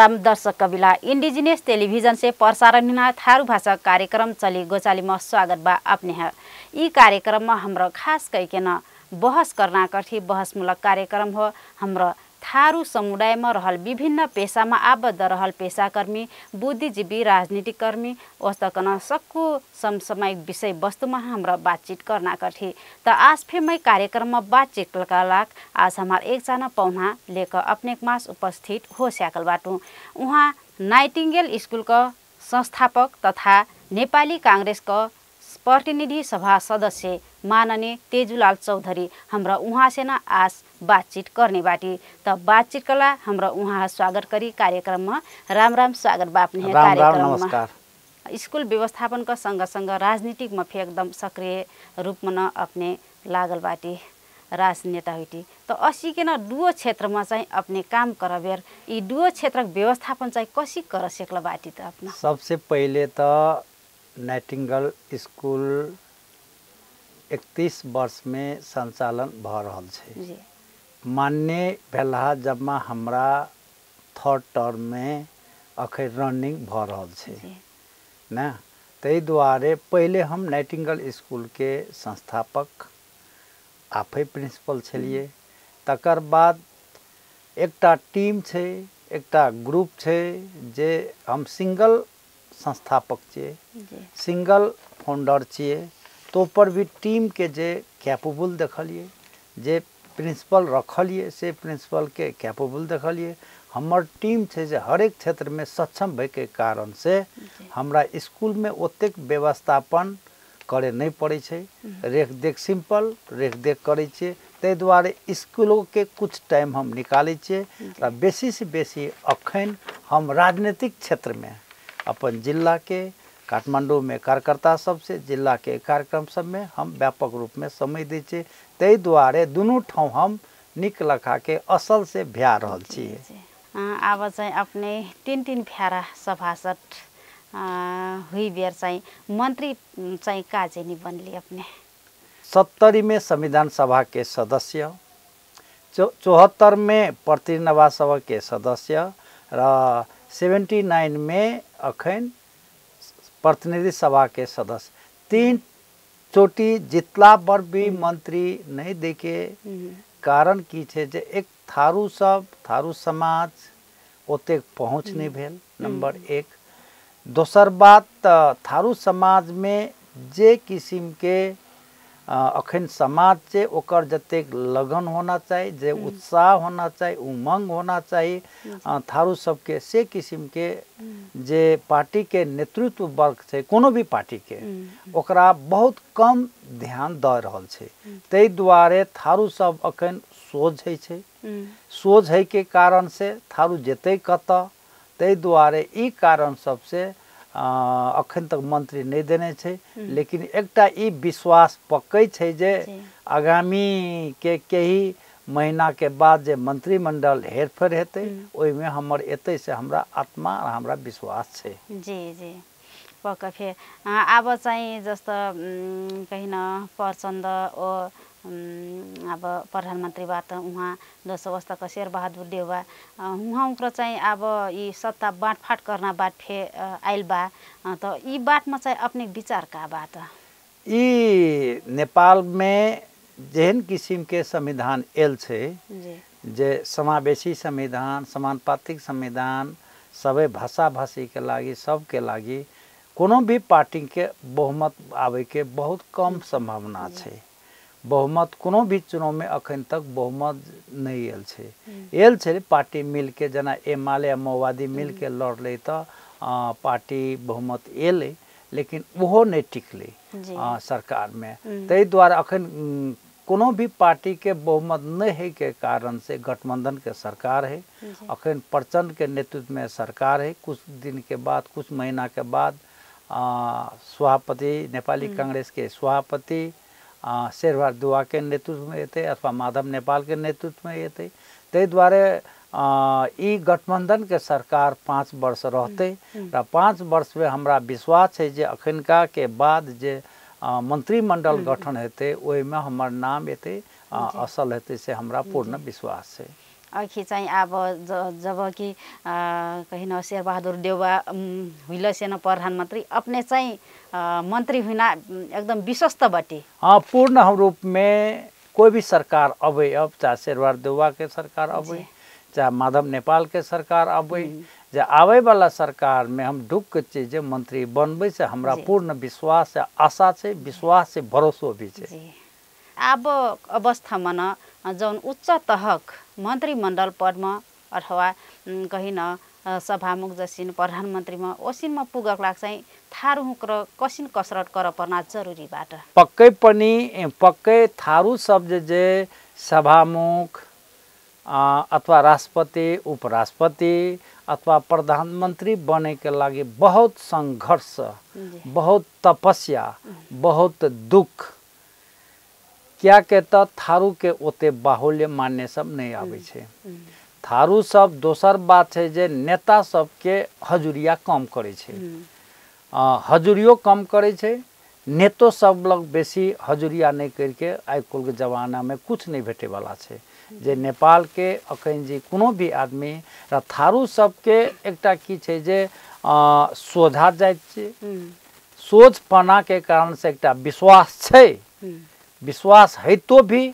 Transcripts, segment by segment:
संग्राम दर्शक कविला indigenous television से प्रसारण थारू भाषा कार्यक्रम चली गोचाली स्वागत बा अपने है कार्यक्रममा कार्यक्रम में खास कैकन बहस कर्नाकठी बहसमूलक कार्यक्रम हो हाम्रो थारू समुदायमा रहल विभिन्न पेसामा आबद्ध रहल पेसाकर्मी बुद्धिजीवी राजनीतिक कर्मी ओस्तकन सक्कु समसामयिक विषयवस्तुमा हाम्रो बातचित गर्नाका थिए त आज फेमै कार्यक्रममा बातचित लाग आज हाम्रो एकजना पाहुना लेख अप्नेक मास उपस्थित हो बाटु उहाँ नाइटिङ्गेल स्कुलका संस्थापक तथा नेपाली काङ्ग्रेसका प्रतिनिधि सभा सदस्य माननीय तेजुलाल चौधरी हाम्रो उहाँसँग आज बातचित गर्ने बाटी त बातचितको लागि हाम्रो उहाँ स्वागत गरी कार्यक्रममा राम राम स्वागत बाप्ने कार्यक्रममा स्कुल व्यवस्थापनको सँगसँग राजनीतिकमा फेरि एकदम सक्रिय रूपमा न लागल बाटी राजनेता होइटी त असिकन डुवो क्षेत्रमा चाहिँ आफ्नो काम करबेर यी डुवो क्षेत्रको व्यवस्थापन चाहिँ कसरी कर सेक्ला बाटी त आफ्नो सबसे पहिले त नाइटिंगल स्कूल इकतीस वर्ष में संचालन भऽ रहल छै मान्य भेलाह जबमा हमरा थर्ड में अखन रनिंग भऽ रहल छै ने दुआरे पहले हम नाइटिंगल के संस्थापक आप प्रिंसिपल छे तकर बाद एक टीम है एक ग्रुप है जे हम सिंगल संस्थापक छे सिंगल फाउंडर छे तो पर भी के जे कैपेबल देखलिए जे प्रिंसिपल रखलिए से प्रिंसिपल के कैपेबल देखलिए हमर टीम छे जे क्षेत्र में सक्षम कारण से हमरा में ओतेक व्यवस्थापन करे नहीं पड़े छे रेख हम्म। सिंपल रेख देख छे ते द्वारे स्कूलों के कुछ टाइम हम निकाले छियै बेसी से बेसी अखन हम राजनीतिक क्षेत्र में अपन काठमांडू काठमाण्डूमे कार्यकर्ता सभसँ के कार्यक्रम में हम व्यापक रूपमे समय दै छियै ताहि दुआरे दुनू ठाउँ हम नीक लखाके असलसँ भ्या रहल छियै अब चाहिँ अपने तिन तिन फ्यारा सभासद बेर चाहिँ मन्त्री चाहिँ काजेनी बनले अपने सत्तरीमे संविधान सभाके सदस्य चौ चौहत्तरमे प्रतिनिधि सभाके सदस्य र सेभेन्टी नाइनमे अखन प्रतिनिधि सभा के सदस्य तीन चोटी जितला पर भी हम्म। मंत्री नहीं देखे हम्म। कारण की छे जे एक थारू सब थारू समाज ओतेक पहुँच नहीं हम्म। भेल नंबर एक दोसर बात थारू समाज में जे किस्म के अखन समाज से ओकर जतेक लगन होना चाहिए जे हम्म। उत्साह होना चाहिए उमंग होना चाहिए थारू सबके से किस्म हम्म। के जे पार्टी के नेतृत्व वर्ग से कोनो भी पार्टी के हम्म, ओकरा बहुत कम ध्यान द रहल छे ते दुआरे थारू सब अखन सोझ है छे सोझ के कारण से थारू जेते कत ते दुआरे ई कारण सबसँ अखन तक मंत्री नहि देने छै लेकिन एकटा ई विश्वास पक्कै छै जे आगामी के केही महिनाके बाद जे मंत्रिमंडल हेरफेर हेतै ओहिमे हमर एतै से हमरा आत्मा र हमरा विश्वास छै जी जी पक्क फेरि अब चाहिँ जस्तो कहीँ न प्रचण्ड ओ अब प्रधानमन्त्रीबाट उहाँ दशवस्थका शेरबहादुर देउवा उहाँ उप्र चाहे अब यी सत्ता बाँडफाँट करना बात फे आइल बा त यी बाटमा चाहिँ अपने विचार का बाट यी नेपाल में जेहन किसिम के संविधान एल छे जे समावेशी संविधान समानुपातिक संविधान सब भाषा भाषी के लागि सबके लागि कोनो भी पार्टी के बहुमत आवे के बहुत कम संभावना है बहुमत कोनो भी चुनाव में अखन तक बहुमत नहीं एल छे हम्म। एल छे पार्टी के जना एम आल ए माओवादी हम्म। मिलके लड़लै तऽ पार्टी बहुमत एल लेकिन ओहो टिकले हम्म। सरकार में ते द्वारा अखन कोनो भी पार्टी के बहुमत कारण से गठबंधन के सरकार है अखन प्रचंड के नेतृत्व में सरकार है कुछ दिन के बाद कुछ महीना के बाद सभापति नेपाली कांग्रेस के सभापति शेरवार के नेतृत्व में ये अथवा माधव नेपाल के नेतृत्व में अत ते द्वारे ई गठबंधन के सरकार पाँच वर्ष रहते हम्म, हम्म। पाँच वर्ष में हमरा विश्वास है जे अखनका के बाद जे मंत्रिमंडल हम्म, गठन वही में हमार नाम एतै असल हेतु से हमरा पूर्ण विश्वास है अघि चाहिँ अब जब कि कहिन शेरबहादुर देउवा हुइल प्रधानमन्त्री अपने चाहिँ मन्त्री हुन एकदम विश्वस्त बटे पूर्ण रूपमे कोही भी सरकार अबै अब चाहे शेरबहादुर देउवा के सरकार अबै चाहे माधव नेपाल के सरकार अबै जे आबैवला सरकारमे हम डुक छै जे मन्त्री बनबै से हमरा पूर्ण विश्वास आशा छ विश्वास छै भरोसो भी छै अब अवस्थामा न जौन उच्च तहक मन्त्रीमण्डल पदमा अथवा कहीँ न सभामुख जसिन प्रधानमन्त्रीमा ओसिनमा पुगक लाग्छ थारू र कसिन कसरत गर पर्ना जरुरी बाट पक्कै पनि पक्कै थारू शब्द जे सभामुख अथवा राष्ट्रपति उपराष्ट्रपति अथवा प्रधानमन्त्री बनेको लागि बहुत सङ्घर्ष बहुत तपस्या बहुत दुःख किएकि तऽ थारूके ओते बाहुल्य मान्य सब नहि आबै छै थारू सब दोसर बात छै जे नेता सबके हजूरिया कम करै छै हम्म। हजूरियो कम करै छै नेतो सब लग बेसी हजूरिया नहि करिके आइ काल्हिके जमानामे किछु नहि भेटैवला छै हम्म। जे के अखन जे कोनो भी आदमी र थारू सबके एकटा की छै जे सोझा जाइत छै हम्म। सोझपनाके कारणसँ एकटा विश्वास छै विश्वास है भी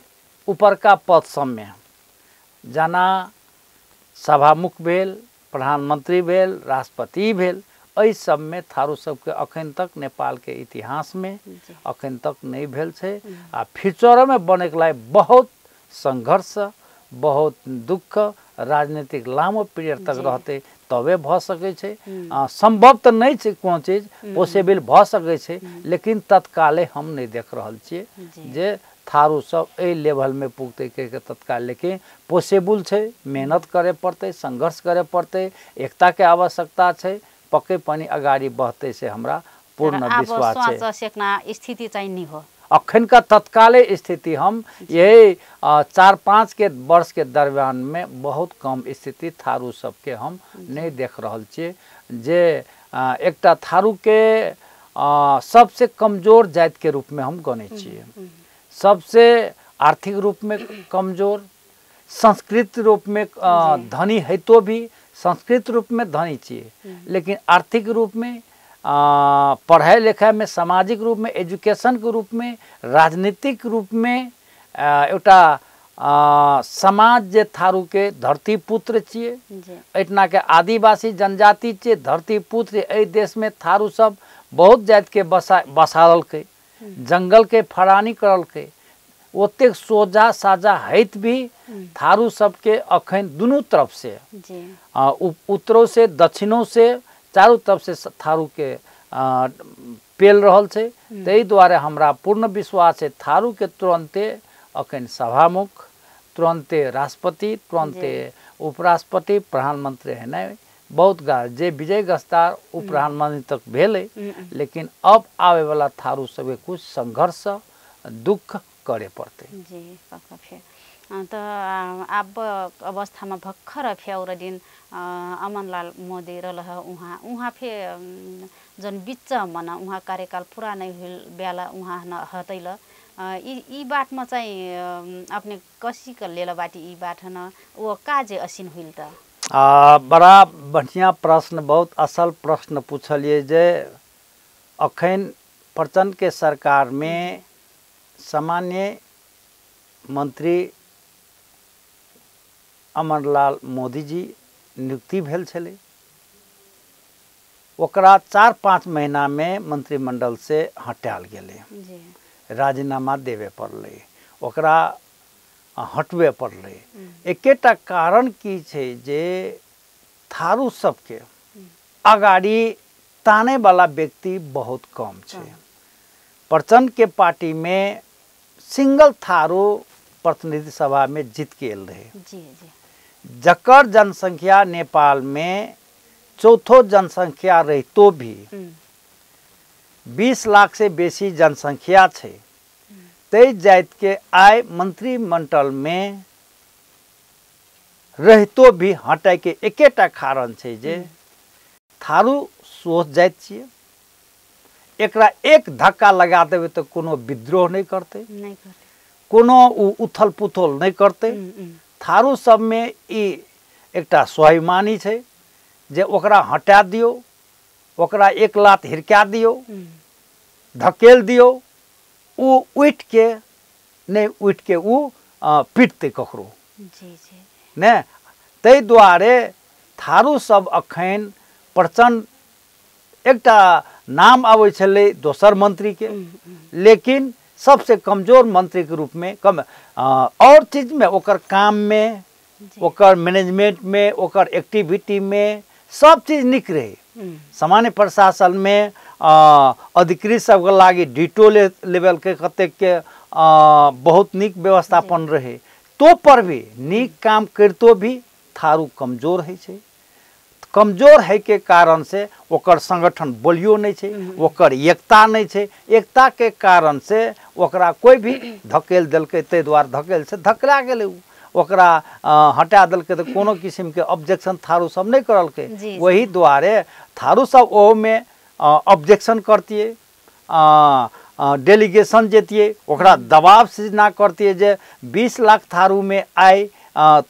ऊपर का पद जना सभामुख भेल प्रधानमन्त्री भेल राष्ट्रपति भेल एहि सभमे थारू के अखन तक इतिहास में, अखन तक नहि भेल छै आ में बनेक लागि बहुत सङ्घर्ष बहुत दुःख राजनीतिक लामो पीरियड तक रहतै तबे भ सकै छै हम्म। सम्भव तऽ नहि छै कोनो चीज पोसेबल हम्म। भ सकै हम्म। लेकिन तत्काले हम नहीं देख रहा छियै जे थारू सब एहि लेवलमे पुगतै कहिके तत्काल लेकिन पोसेबल छै मेहनत करे पड़ते संघर्ष करे पड़ते एकता के आवश्यकता छै पक्कै पानी अगाडि बहतै से हमरा पूर्ण विश्वास छै स्थिति चाहिँ नि हो अखन का तत्काल स्थिति हम यही चार पाँच के वर्ष के दरमियान में बहुत कम स्थिति थारू सबके हम नहीं देख रहल जे एक थारू के सबसे कमजोर जात के रूप में हम गणे हम्म, हम्म। सबसे आर्थिक रूप में कमजोर संस्कृत रूप में धनी है तो भी संस्कृत रूप में धनी चाहिए हम्म। लेकिन आर्थिक रूप में पढ़ाई लिखाई में सामाजिक रूप में एजुकेशन के रूप में राजनीतिक रूप में एटा समाज जे थारू के धरती पुत्र छे एठना के आदिवासी जनजाति छे धरती पुत्र देश में थारू सब बहुत के बसा हम्म। जंगल के फरानी के ओतेक सोजा साजा हैत भी हम्म। थारू के अखन दुनू तरफ से उत्तरों से दक्षिणों से चारू थारू के पेल रहल छै ताहि दुआरे हमरा पूर्ण विश्वास छै के तुरन्ते अखन सभामुख तुरन्ते राष्ट्रपति तुरंते उपराष्ट्रपति प्रधानमन्त्री नहीं बहुत गार जे विजय गस्तार ओ तक भेलै लेकिन अब आवे वाला थारू सब कुछ संघर्ष दुख करे पड़तै त अब अवस्थामा भर्खर फ्याउर दिन अमनलाल मोदी रहलह उहाँ उहाँ फे जन बिच मन उहाँ कार्यकाल पुरा नै हुल बेला उहाँ न हतैल यी यी बाटमा चाहिँ आफ्नो कसिक लेल बाटी यी बाट न ओ काजे असिन हुइल त बड़ा बढ़िया प्रश्न बहुत असल प्रश्न पुछलिए जे अखन प्रचण्डके के सामान्य मन्त्री अमरलाल मोदी जी नियुक्ति भेल छलै ओकरा चार पाँच मंत्रिमंडल से हटायल गेलै राजीनामा देवे पड़ल ओकरा हटबे पड़ल हम्म। एकेटा कारण की छै जे थारू सबके हम्म। अगाड़ी वाला व्यक्ति बहुत कम हम्म। प्रचंड के पार्टी में सिंगल थारू प्रतिनिधि सभामे रहे जी, जी। जकर जनसंख्या नेपाल में चौथो जनसंख्या रहितो भी हम्म। बीस लाख से बेसी जनसंख्या है तेईस जात के आय मंत्रिमंडल में रहितो भी हटा के एक कारण है जे हम्म। थारू सोच जाति एकरा एक धक्का लगा देवे तऽ तो कोनो विद्रोह नहीं करते कोनो उथल पुथल नहीं करते थारू में ई एकटा स्वाभिमानी है जे ओकरा हटा दियौ ओकरा एक लात हिरका दियो हम्म। धकेल दियौ ओ उठिके नहि उठिके ओ पिटतै ककरो ने ताहि दुआरे थारू सब अखन प्रचंड एक नाम अबै दोसर मंत्री के हम्म, हम्म। लेकिन सबसे कमजोर मंत्री के रूप में कम और चीज में ओकर काम में ओकर मैनेजमेंट में ओकर एक्टिविटी में सब चीज निक रहे हम्म। सामान्य प्रशासन में अधिकृत सबके लागे डिटो ले, लेवल के कत के आ, बहुत निक व्यवस्थापन रहे तो पर भी निक काम करतो भी थारू कमजोर है कमजोर होइके कारण से ओकर संगठन बोलियो नहीं है हम्म हम्म। ओकर एकता नहीं है एकता के कारण से ओकरा कोई भी धकेल दिल्क ते द्वारे धकेल से धकला गए ओकरा हटा दिल्क तो कोनो किस्म के ऑब्जेक्शन थारू सब नहीं करल वही द्वारे थारू सब ओ में ऑब्जेक्शन करतिए डेलीगेशन जतिए ओकरा हम्म। दबाव सृजना करतिए जे बीस लाख थारू में आए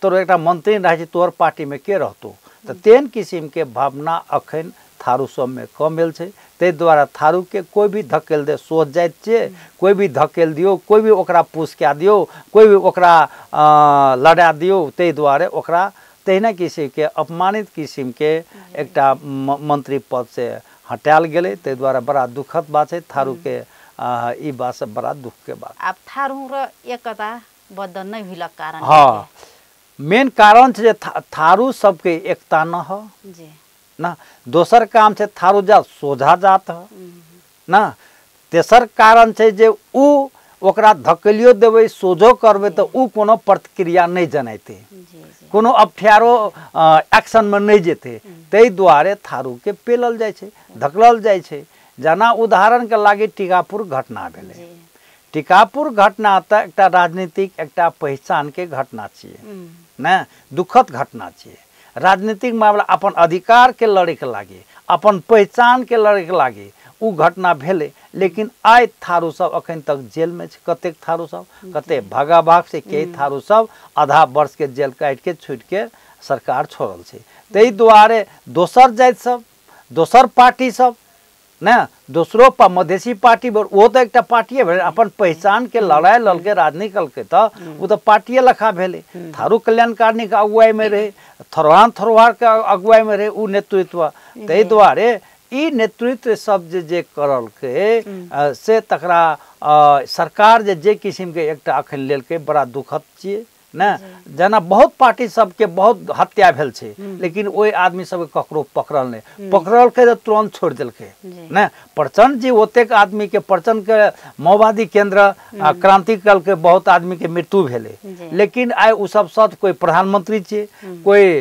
तोर एक मंत्री रह तोर पार्टी में के रहतौ तो तेन किस्म के भावना अखन थारू सब में कम मिल छे ते द्वारा थारू के कोई भी धकेल दे सोच जाए छे कोई भी धकेल दियो कोई भी ओकरा पुसका दियो कोई भी ओकरा लड़ा दियो ते द्वारे ओकरा तहना किसी के अपमानित किस्म के एक मंत्री पद से हटायल गए ते द्वारा बड़ा दुखद बात है थारू हम्म। के बात से बड़ा दुख के बात आप थारू एकता बदन नहीं हुई कारण हाँ मेन कारण छे था, थारू सबके एकता न हो ना दोसर काम से थारू जा सोझा जात हो हम्म, हम्म। ना तेसर कारण छे जे उ ओकरा धकेलियो देबै सोझो करबै तो उ कोनो प्रतिक्रिया नहीं जनेते कोनो अफ्ठियारो एक्शन में नहीं जेते हम्म। तै दुआरे थारू के पेलल जाय छे धकलल जाय जना उदाहरण के लागे टीकापुर घटना भेलै टीकापुर घटना तो एक राजनीतिक एक पहचान के घटना छे न दुखद घटना छे राजनीतिक मामला अपन अधिकार के लड़े के लगे अपन पहचान के लड़े के लगे उ घटना भेले लेकिन आय थारू सब अखन तक जेल में कतेक थारू सब कते भागा भाग से के हम्म। थारू सब आधा वर्ष के जेल काट के छूट के सरकार छोड़ल छे तई दुआरे दोसर जाति सब दोसर पार्टी सब न दूसरों पर मधेशी पार्टी वो तो एक है अपन पहचान के हम्म। लड़ाई लड़ के राजनीति कल तो हम्म। वो तो पार्टिए लखा भेले हम्म। थारू कल्याणकारिणी के अगुवाई में रहे थरवान थरवार के अगुवाई में रहे उ नेतृत्व ते द्वारे ई नेतृत्व सब जे जे करल के से तकरा सरकार जे जे किस्म के एक अखन लेल के बड़ा दुखद छे जना बहुत पार्टी सबके बहुत हत्या भेल छे हम्म। लेकिन ओहि आदमी सब ककरो पकड़ल नहि हम्म। पकड़लकै तऽ तुरन्त छोड़ि देलकै ना प्रचंड जी के प्रचंड के माओवादी केन्द्र हम्म। क्रांति के बहुत आदमी के मृत्यु भेले लेकिन आइ ओसभ सब कोई प्रधानमंत्री छे कोई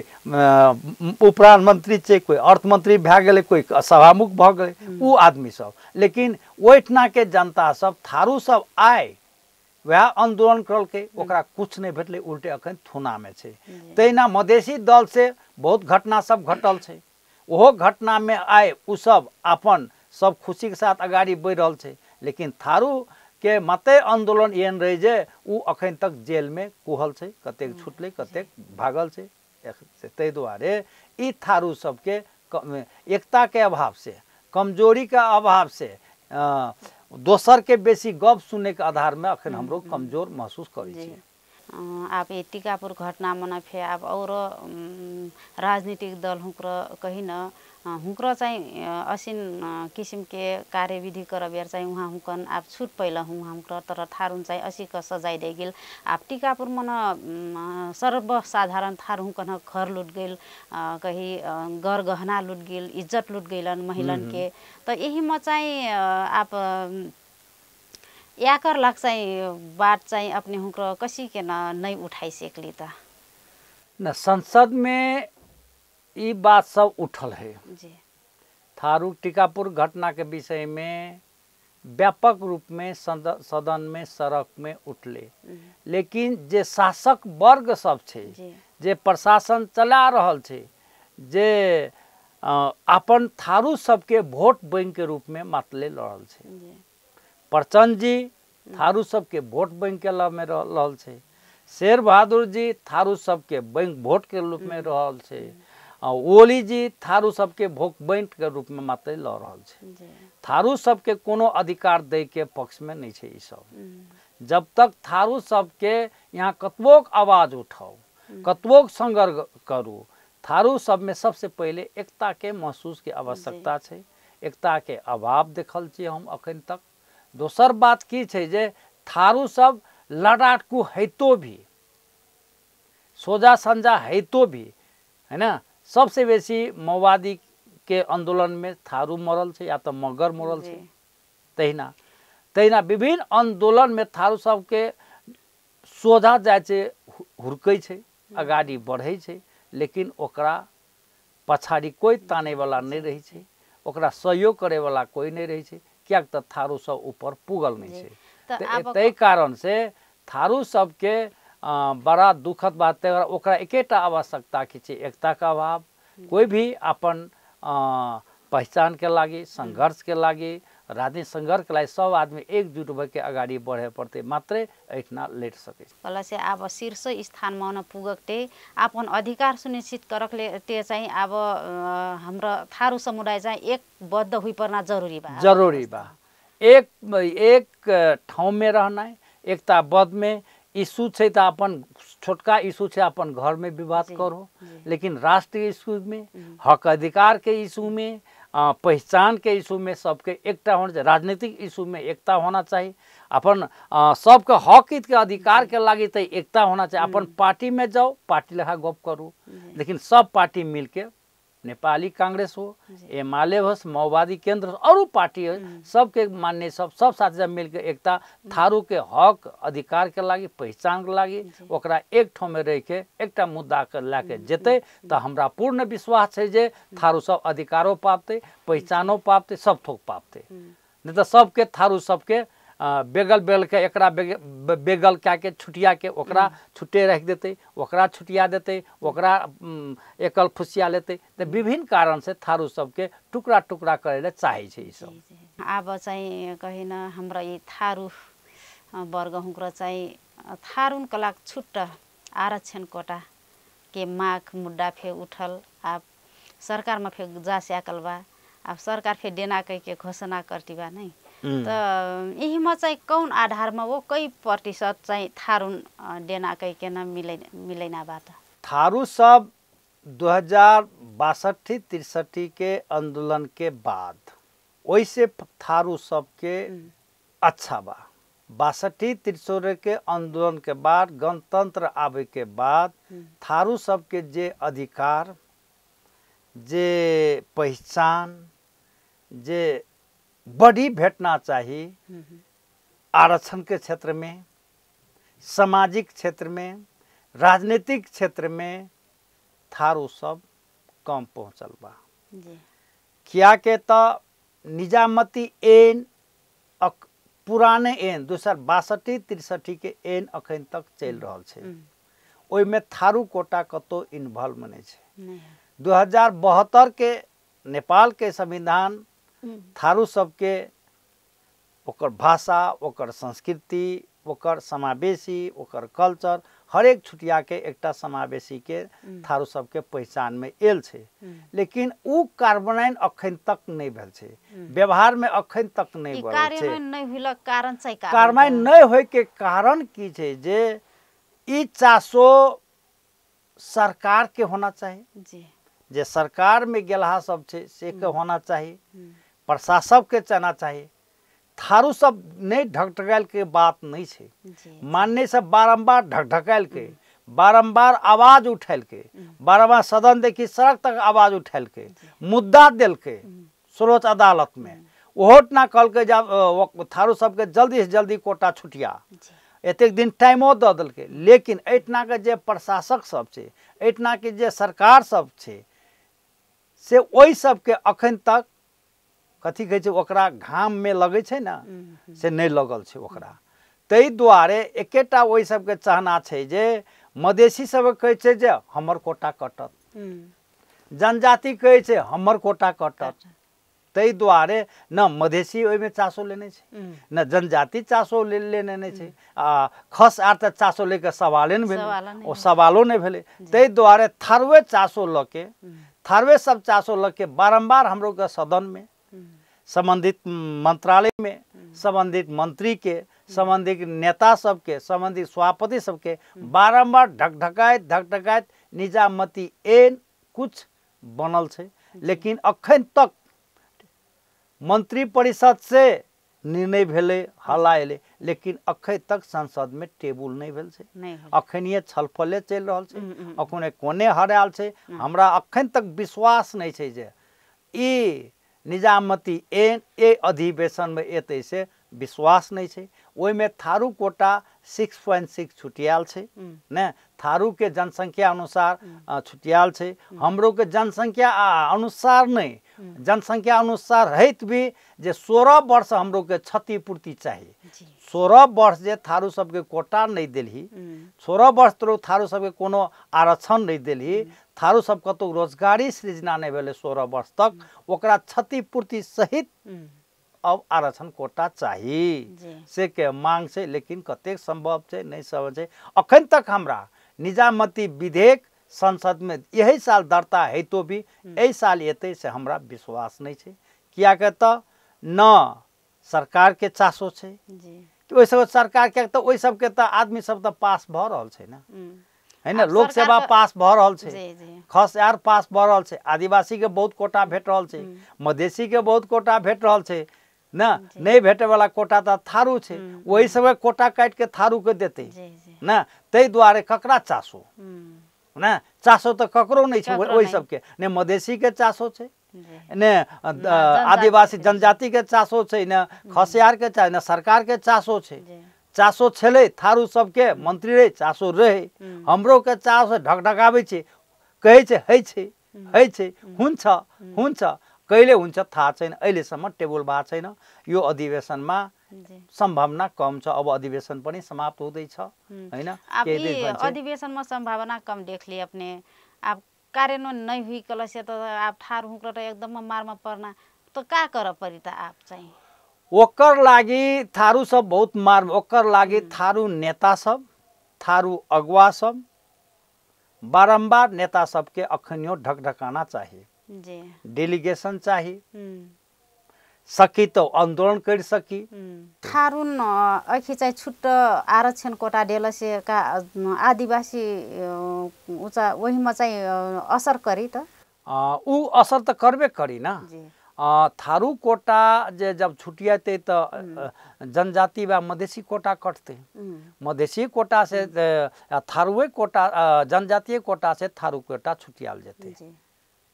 उपराजमंत्री छै कोइ अर्थमंत्री भए गेलै कोई सभामुख भऽ गेलै आदमी सब लेकिन जनता सब थारू सब आइ वह आंदोलन करलकै हम्म। ओकरा किछु नहि भेटलै उल्टे अखन थुना में हम्म। तहिना मधेसी दल से बहुत घटना सब घटल छै ओहो घटनामे आइ ओसभ अपन सब खुशीके साथ अगाड़ी बढ़ि रहल छै लेकिन के मत आंदोलन एहन रहे जे अखन तक जेल में कुहल है कतेक हम्म। छुटलै कतेक भागल छै ताहि दुआरे ई थारू सबके एकताके अभावसँ कमजोरीके अभावसँ दोसरके बेसी गप सुनैके आधारमा अखन हाम्रो कमजोर महसुस करै छी ये टीकापुर घटना मना फे आप और राजनीतिक दल हुक कही न हुक्रो चाहिँ असिन किसिमके कार्यविधि करबेर चाहिँ उहाँ हुकन आब छुट पैला हुँ हुक्र तर थारुन चाहिँ असिक सजाय दे गेल आब टिकापुर मन सर्वसाधारण थारु हुकन घर लुट गेल कही गर गहना लुट गेल इज्जत लुट गेलन महिलनके त यही म चाहिँ आप याकर लाग चाहिँ बाट चाहिँ अपने हुक्र कसिकन नै उठाइसेक्ली त न ये बात सब उठल है थारू टीकापुर घटना के विषय में व्यापक रूप में सदन में सड़क में उठले हम्म। लेकिन जे शासक वर्ग सब छे जे प्रशासन चला रहल छे जे अपन थारू सबके वोट बैंक के रूप में मतले लड़ल छे प्रचंड जी हम्म। थारू सबके वोट बैंक के लग में रहल छे शेर बहादुर जी थारू सबके बैंक वोट के रूप में हम्म। रहल छे ओली जी थारू सबके भोग बांट के रूप में मात्र लऽ रहल छै थारू सबके कोनो अधिकार दै के पक्ष में नहीं है ई सब हम्म। जब तक थारू सबके यहाँ कतबोक आवाज उठाओ हम्म। कतबोक संघर्ष करू थारू सब में सबसे पहले एकता के महसूस के आवश्यकता है एकता के अभाव देखल छियै हम अखन तक दोसर बात की है जे थारू सब लड़ाकू हैतो भी सोजा संजा हैतो भी है ना सबसे बेसी माओवादी के आंदोलन में थारू मरल छै या त मगर मरल छै तहिना तहिना विभिन्न आंदोलन में थारू सबके सोझा जाइ छै हुरकै छै अगाड़ी बढ़ै छै लेकिन ओकरा पछाड़ी कोइ तानैवला नै रहै छै ओकरा सहयोग करैवला कोइ नै रहै छै किएक तऽ थारू सब ऊपर पुगल नै छै ताहि कारणसँ थारू सबके बड़ा दुखद बात है ओकरा आवश्यकता की एकता का अभाव कोई भी अपन पहचान के लागि संघर्ष के लागि संघर्ष सङ्घर्षको लागि सब आदमी एकजुट भएकै अगाडि बढे पर्ते मात्रै अठना लेट सके बल्ल अब शीर्ष स्थानमा में पुगक अपन अधिकार सुनिश्चित करकले चाहिँ अब हाम्रो थारू समुदाय चाहिँ एकबद्ध हुई पर्ना जरुरी बा जरुरी बा एक एक ठाउँमा बद में इशू से तो अपन छोटका इशू से अपन घर में विवाद करो लेकिन राष्ट्रीय में हक अधिकार के में पहचान के इशू में सबके एकता होना चाहिए राजनीतिक इशू में एकता होना चाहिए अपन सबके हक हितके अधिकारके लागि तऽ तो एकता होना चाहिए हम्म। अपन पार्टी में जाओ पार्टी लगा गप करू लेकिन सब पार्टी मिलके नेपाली काङ्ग्रेस हो एमाले होस् माओवादी केन्द्र होस् अरू पार्टी होस् सबके मान्ने सब सब साथीसँग मिलके एकता थारूके हक अधिकारके लागि पहिचानको लागि ओकरा एक ठाउँमे रहिके एकटा मुद्दाके लए कऽ जेतै तऽ हमरा पूर्ण विश्वास छ जे थारू सब अधिकारो पाबतै पहिचानो पाबतै सब थोक पाबतै नहि तऽ सबके थारू सबके बेगल के एकरा बेगल कए के छुटियाके ओकरा छुट्टे राखि देतै ओकरा छुटिया देतै ओकरा एकल फुसिया लेतै तऽ विभिन्न कारणसँ थारू सबके टुकड़ा टुकड़ा करै लए चाहै छै ईसब आब चाहिँ कहिन हाम्रो यी थारू वर्ग हुँक्र चाहिँ थारुन कला छुट्ट आरक्षण कोटा के माख मुद्दा फे उठल आब सरकारमा फेरि जासे आकल बा आब सरकार फेरि डेना कहिके घोषणा करतिबा नै त यहीमा चाहिँ कौन आधारमा हो कै प्रतिशत चाहिँ थारुन डेना कैकन मिलै मिलैनाबाट थारू सब 2062 तिरसठी के आंदोलन के बाद वैसे थारू सब के अच्छा बा बासठी तिरसठ के आंदोलन के बाद गणतंत्र आवे के बाद थारू के जे अधिकार जे पहचान जे बड़ी भेटना चाहिए हम्म, हम्म। आरक्षण के क्षेत्र में सामाजिक क्षेत्र में राजनीतिक क्षेत्र में थारू सब कम पहुँचल बा क्या के तो निजामती एन अक, पुराने एन दो हजार बासठी तिरसठी के एन अखन तक चल रहा है में थारू कोटा कतौ इन्वॉल्व नहीं है दो हजार बहत्तर के नेपाल के संविधान थारू सबके भाषा ओकर संस्कृति ओकर समावेशी ओकर कल्चर के एक समावेशी के हम्म। थारू सबके में एल छै हम्म। लेकिन उ कार्बनाइन अखन तक नहीं भेल हम्म। व्यवहार में अखन तक नहीं बढ़ल छै कार्बनाइन नहि के कारण की छै जे ई चासो के होना चाहिए जे में गेलहा सब से के होना चाहिए प्रशासक के चना चाहिए थारू सब नहीं ढकढकाल के बात नहीं है मान्य सब बारम्बार ढकढकाल के बारम्बार आवाज उठाल के हम्म। बारम्बार सदन देखी सड़क तक आवाज उठाल के मुद्दा दिल के हम्म। सर्वोच्च अदालत में वोट हम्म। ना कल के जब थारू के जल्दी से जल्दी कोटा छुटिया एतेक दिन टाइमो दल के लेकिन एहिठिनाके जे प्रशासक सब अठना के जे सरकार सब से वही सबके अखन तक कथी कहै घाम में लगे लगै छै हम्म, हम्म। से नहीं लगल ते ओकरा दुआरे एकेटा ओहि सभके चाहना है जे मधेसी सभ कहै जे हमर कोटा कटत हम्म। जनजाति कहै हमर कोटा कटत ताहि दुआरे न मधेसी ओहिमे चासो लेने न जनजाति चासो ले लेने छै आ खस आर तऽ चासो लैके सवाले नहीं सवालों नहीं सवालो नहि दुआरे थरवे चासो लऽ के थरवे सब चासो लऽ के बारम्बार हमरो संबंधित मंत्रालय में संबंधित मंत्री के संबंधित नेता सबके संबंधित सभापति सबके बारम्बार ढकढकाइत ढकढकाइत निजामती एन कुछ बनल छै लेकिन अखन तक मंत्री परिषद से निर्णय भेलै हल्ला एलै लेकिन अखन तक संसद में टेबुल नहीं भेल छै अखनिए छलफले चल रहा है हम्म, हम्म। अखने कोने हरायल छै हम्म। हमरा अखन तक विश्वास नहीं है जे निजामती ए ए अधिवेशनमे एतै से विश्वास नहि छै ओहिमे Tharu quota six point six छुटियाल छै ने थारूके जनसङ्ख्या अनुसार छुटियाल छै हमरोके जनसङ्ख्या अनुसार नै जनसङ्ख्या अनुसार रहैत भी जे सोलह वर्ष हमरोके क्षतिपूर्ति चाही सोलह वर्ष जे थारू सबके कोटा नै देलही सोलह वर्ष तोरो थारू सबके कोनो आरक्षण नै देलही थारो सब कतौ रोजगारी सृजना नहि भेलै सोलह वर्ष तक ओकरा क्षतिपूर्ति सहित अब आरक्षण कोटा चाही से के मांग छै लेकिन कतेक सम्भव छै नहि सम्भव छै अखन तक हमरा निजामती विधेयक संसदमे यही साल दर्ता हेतो भी एहि साल एतै से हमरा विश्वास नहि छै किएक तऽ न सरकारके चासो छै ओहि सब सरकार किएक तऽ ओहि सबके तऽ आदमी सब तऽ पास भऽ रहल छै ने होइन लोकसेवा तो- पास भऽ रहल छै खस आर पास भऽ रहल के बहुत कोटा भेट रहा है छै के बहुत कोटा भेट रहल छै हम्म। नहीं नहि वाला कोटा तो थारू है वही समय कोटा थारू के देते ने ताहि दुआरे ककरा चासो हम्म। ने चासो तो ककरो नहीं छै ओहि सबके ने मधेसीके चासो है ने आदिवासी जनजातिके चासो छै ने के चाहे ने सरकारके चासो छै चासो छलै थारू सबके मन्त्री रे चासो रहे हमरोके चासो ढकढकाबै छै कहै छै है छै है छै हुन्छ हुन्छ कहिले हुन्छ थाहा छैन अहिलेसम्म टेबल भएको छैन यो अधिवेशनमा सम्भावना कम छ अब अधिवेशन पनि समाप्त हुँदैछ होइन अधिवेशनमा सम्भावना कम देखले अपने आप कार्यान्वयन नै हुई कलश त आप ठार त एकदम मारमा पर्ना तो का कर परिता त आप चाहिँ ओकर लागि थारू सब बहुत मार ओकर लागि थारू नेता सब थारू अगुवा सब बारम्बार नेता सबके अखनियो ढकढकाना चाही डेलीगेशन चाही सकी त आन्दोलन करि सकी न अखि चाहिँ छुट्ट आरक्षण कोटा डेलसेका आदिवासी उचा वहीमा चाहिँ असर करी त ऊ असर त करबे करी न थारू कोटा जे जब छुटियाते तो हम्म। जनजाति व मधेसी कोटा कटते मधेसी हम्म। कोटा से हम्म। थारुए कोटा जनजातीय कोटा से थारू कोटा छुटियाल जेते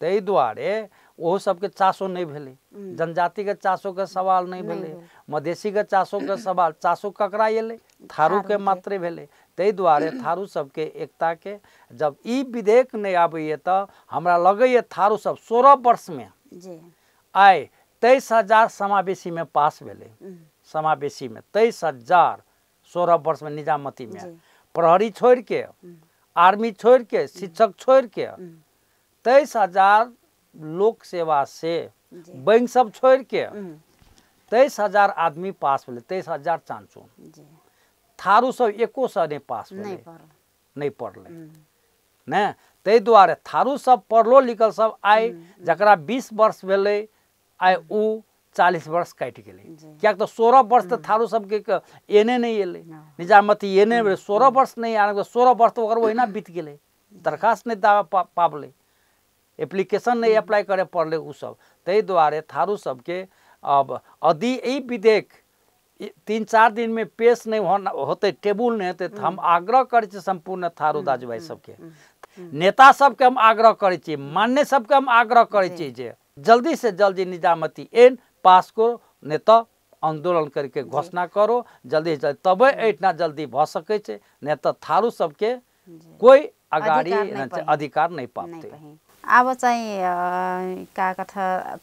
ताहि दुआरे ओहो सबके चासो नहीं भेले जनजाति के चासो के सवाल नहीं भेले मधेसी के चासो के सवाल चासो ककरा एले थारू के मात्र भेले ताहि दुआरे थारू सबके एकता के जब ई विधेयक नहीं आबे तो हमरा लगे थारू सब सोलह वर्ष में आय तेईस हजार समावेशी में पास भेले हम्म। समावेशी में तेईस हजार सोलह वर्ष में निजामती में प्रहरी छोड़ के हम्म। आर्मी छोड़ के हम्म। शिक्षक छोड़ के तेईस हजार लोक सेवा से बैंक सब छोड़ के तेईस हजार आदमी पास भेले तेईस हजार चांचून थारू सब एको सौ नहीं पास नहीं पढ़ल ने ते दुआरे थारू सब पढ़लो लिखल सब आई जकरा बीस वर्ष भेलै आए उ चालीस वर्ष काटिगेलै किएक तो सोलह वर्ष तो थारू सबके एने नहीं एलै निजामती एने हम्म। सोलह वर्ष नहीं आने सोलह वर्ष तो ओकर बीत गेलै हम्म। दरखास्त नहीं दावा पाबले एप्लीकेशन नहीं अप्लाई करे पड़े ओसभ ते दुआरे थारू सबके अब यदि ई विधेयक तीन चार दिन में पेश नहीं होते टेबुल नहीं होते तो हम आग्रह करे संपूर्ण थारू दाजू भाई सबके नेता सबके हम आग्रह करे मान्य सबके हम आग्रह करे जल्दी से जल्दी निजामती एन पास को नहि आंदोलन करके घोषणा करो जल्दी से जल्दी तब एहिठिना जल्दी भ सकै छै नहि थारू सबके कोइ अगाड़ी अधिकार नहीं पाते अब चाहिँ का कथ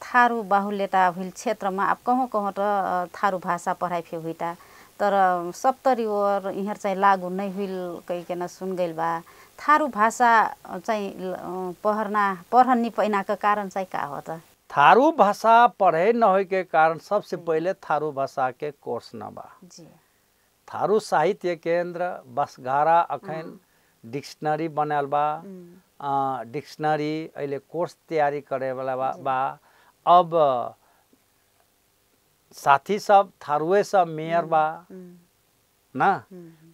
थारू बाहुल्यता हुइल क्षेत्रमा अब कहाँ कहाँ त थारू भाषा फे हुइटा तर सप्तरी ओर यहाँ चाहिँ लागु नै हुइल कहिकन सुन गइल बा थारू भाषा चाहिँ पहरना पहर पहिनाको कारण चाहिँ का हो त थारू भाषा पढ़े न कारण सबसे पहिले थारू भाषा के कोर्स न थारू साहित्य केंद्र बसघारा अखन डिक्शनरी बनाएल बा डिक्शनरी अहिले कोर्स तयारी गरेवाला बा, बा अब साथी सब थारुए सब मेयर बा न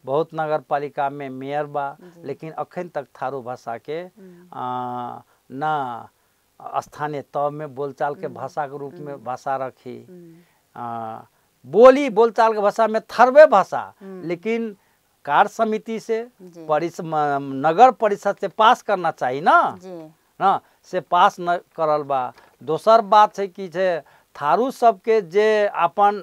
बहुत नगर पालिका में मेयर बा लेकिन अखन तक थारू भाषा के हम्म। न स्थानीय तब में बोलचाल के हम्म। भाषा के रूप में हम्म। भाषा रखी आ, बोली बोलचाल के भाषा में थरवे भाषा लेकिन कार्य समिति से परिस नगर परिषद से पास करना चाहिए ना ना से पास न करल बा दोसर बात है कि जे थारू सबके जे अपन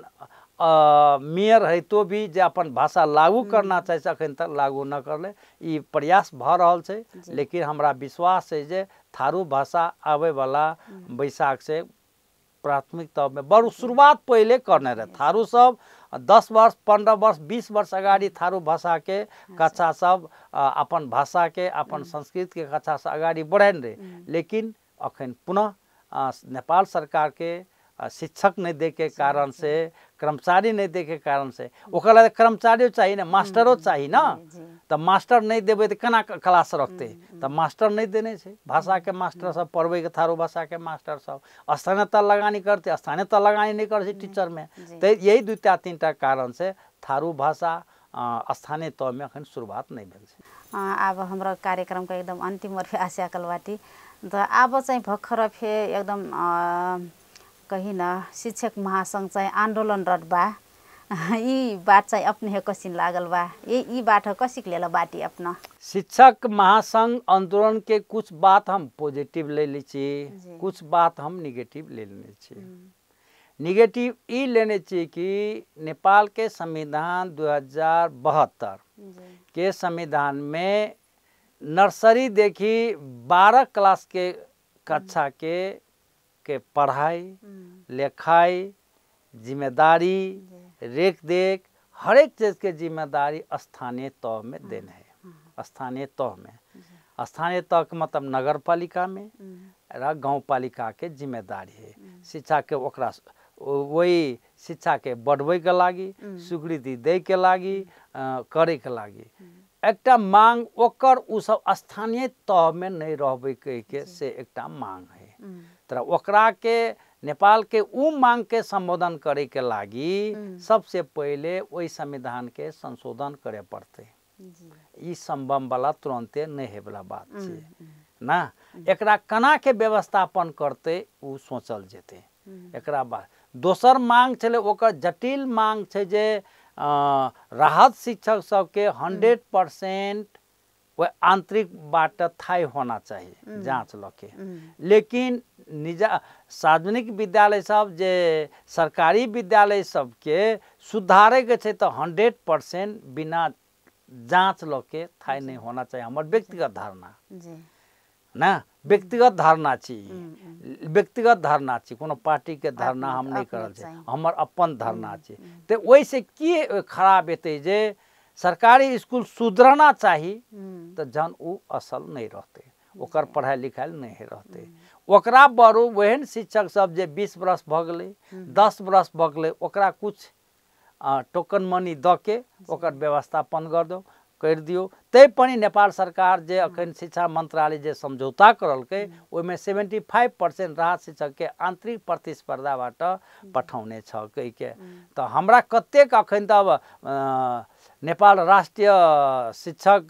मेयर है तो भी जे अपन भाषा लागू हम्म। करना चाहे अखन तक लागू न करले ई प्रयास भ रहल लेकिन हमरा विश्वास है जे थारू भाषा आवे वाला हम्म। बैसाख से प्राथमिक तौर में बड़ हम्म। शुरुआत पहले करने रहे थारू सब दस वर्ष पंद्रह वर्ष बीस वर्ष अगाड़ी थारू भाषा के अच्छा। कक्षा सब अपन भाषा के अपन संस्कृत के कक्षा से अगाड़ी बढ़न रहे लेकिन अखन पुनः नेपाल सरकार के शिक्षक नै देखे कारण से कर्मचारी नै देखे कारण से ओकरा कर्मचारियों चाहिए ना मास्टरो चाहिँ ना मास्टर नै देबै त केना क्लास रखते त मास्टर नै देने छै भाषा के मास्टर सब पढबैके थारू भाषाके भाषा के मास्टर सब स्थानीयता लगानी करते स्थानीयता लगानी नहीं करै टीचर टीचरमे तो यही दू टा तीन टा कारण से थारू भाषा स्थानीय तहमे अखन सुरुवात नै भेल अब हाम्रो कार्यक्रमको एकदम अन्तिम आशा कलवाटी त अब चाहिँ भर्खर फे एकदम न शिक्षक महासंघ आंदोलन आन्दोलनरत बा यी बात चाहिँ अपने कसिन लागल बा ये यी बात कसिक ले बाटी अपना शिक्षक महासंघ आंदोलन के कुछ बात हम पॉजिटिव ले ली कुछ बात हम निगेटिव ले लेने निगेटिव हम्म। ई लेने कि नेपाल के संविधान दो हजार बहत्तर के संविधान में नर्सरी देखी बारह क्लास के हम्म। कक्षा के के पढ़ाई हम्म। लिखाई जिम्मेदारी रेख देख हर एक चीज़ के जिम्मेदारी स्थानीय तौर में हम्म। देने है हम्म। स्थानीय तौर में स्थानीय तह के मतलब नगर पालिका में गाँव पालिका के जिम्मेदारी है शिक्षा के ओकरा वही शिक्षा के बढ़वे के लागी स्वीकृति दे के लागी करे के लागी एक मांग ओकर उस सब स्थानीय तह में नहीं रह के, से एक मांग है तो ओकरा के नेपाल के ऊ मांग के संबोधन करे के लगी हम्म। सबसे पहले वही संविधान के संशोधन करे पड़ते संभव वाला तुरंत नहीं है वाला बात हम्म, हम्म। ना एक कना के व्यवस्थापन करते उ सोचल जेते एक बात दोसर मांग छे ओकर जटिल मांग छे जे राहत शिक्षक सबके हंड्रेड परसेंट वह आंतरिक बाट थाय होना चाहिए हम्म। जांच लके हम्म। लेकिन निजा सार्वजनिक विद्यालय सब जे सरकारी विद्यालय सबके सुधारे के छे तो हंड्रेड परसेंट बिना जांच लके थाय नहीं होना चाहिए हमारे व्यक्तिगत धारणा ना व्यक्तिगत धारणा छी हम्म, व्यक्तिगत धारणा छी कोनो पार्टी के धारणा हम नहीं कर छे हमर अपन धारणा छी तो वैसे की खराब हेतै जे सरकारी स्कूल सुधरना चाहिए हम्म। तो जन उ असल नहीं रहते ओकर पढ़ाई लिखाई नहीं रहते हम्म। ओकरा बड़ो ओहन शिक्षक सब जे बीस बरस भऽ गेलै हम्म। दस बरस भऽ गेलै ओकरा किछु टोकन मनी दऽ ओकर व्यवस्थापन कर दो करि दियौ तै पनि नेपाल सरकार जे अखन शिक्षा मन्त्रालय जे समझौता करलकै ओहिमे सेवेन्टी फाइव परसेन्ट राहत शिक्षकके आन्तरिक प्रतिस्पर्धाबाट पठाउने छ कहिके तऽ हमरा कतेक अखन त अब नेपाल राष्ट्रिय शिक्षक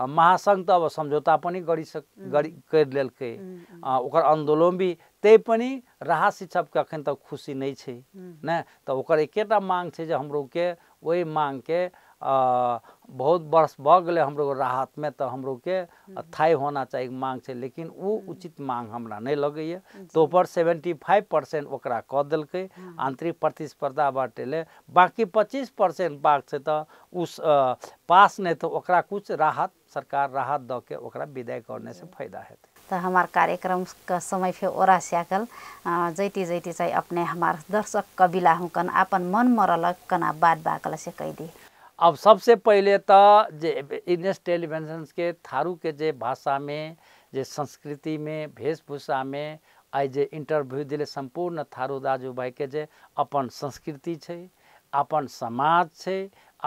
महासङ्घ त अब सम्झौता पनि गरिसक गरि करि लेलकै ओकर आन्दोलन भी तै पनि राहत शिक्षकके अखन त खुसी नै छै ने तऽ ओकर एकेटा माग छै जे हमरोके ओहि मागके बहुत वर्ष भऽ राहत में राहतमे तऽ के हम्म। थाइ होना चाहिए मांग से लेकिन ओ हम्म। उचित मांग हमरा नहीं लगे अच्छा। तो पर सेवेन्टी फाइव परसेंट ओकरा कऽ देलकै हम्म। आन्तरिक प्रतिस्पर्धा बटेल बाक़ी पच्चीस परसेंट बाघ से तऽ उस पास नहीं तो ओकरा किछु राहत सरकार राहत दऽ विदाई करने से फायदा हेतै तो हमार कार्यक्रम का समय फिर ओरा सकल जैती जैती चाहिए अपने हमार दर्शक कबिला हुकन अपन मन मरल कना बात बाकल से कह दी अब सबसे पहले तो जे टेलीविजन के थारू के जे भाषा में जे संस्कृति में वेशभूषा में आज इंटरव्यू दिले संपूर्ण थारू दाजू भाई के जे अपन संस्कृति है अपन समाज छे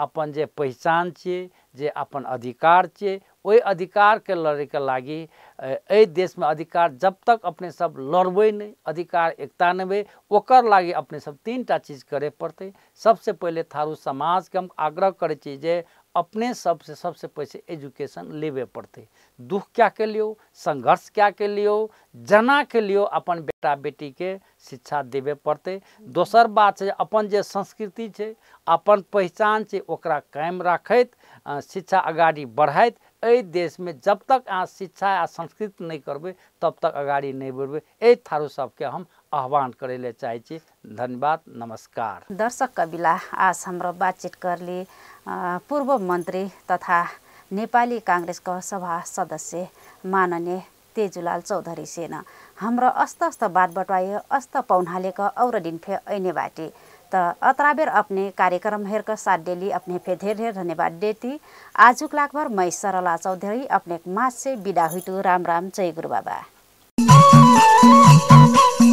अपन जे पहचान छे जे अपन अधिकार छे अधिकार के लड़े के लड़ैके लागि देश में अधिकार जब तक अपने सब लड़बे नहीं अधिकार एकतानबे ओकर लागि अपने सब तीन टा चीज करे पड़ते सबसे पहले थारू समाजके हम आग्रह करै जे अपने सबसे सबसे पैसे एजुकेशन लेवे पड़ते दुख क्या के लिए संघर्ष क्या के लिए जना के लिए अपन बेटा बेटी के शिक्षा देवे पड़ते दोसर बात है अपन जे संस्कृति है अपन पहचान है ओकरा कायम राखत शिक्षा अगाड़ी बढ़ात अ देश में जब तक अ शिक्षा आ संस्कृति नहीं करबे तब तक अगाड़ी नहीं बढ़े ए थारू सबके हम आह्वान करै लेल चाहै धन्यवाद नमस्कार दर्शक कविला आज हाम्रो बातचित गर्ने पूर्व मन्त्री तथा नेपाली काङ्ग्रेसको सभा सदस्य माननीय तेजुलाल चौधरी सेना हाम्रो अस्त अस्त बात बटवायो अस्त पाहुनालेको औरो दिन फे ऐने बाटे त अत्राबेर अपने कार्यक्रम हेरक साथ डेली अपने फे धेर धेर धन्यवाद देती आजुक लागभर मै सरला चौधरी अपने मास से बिदा हुइतु राम राम जय गुरु बाबा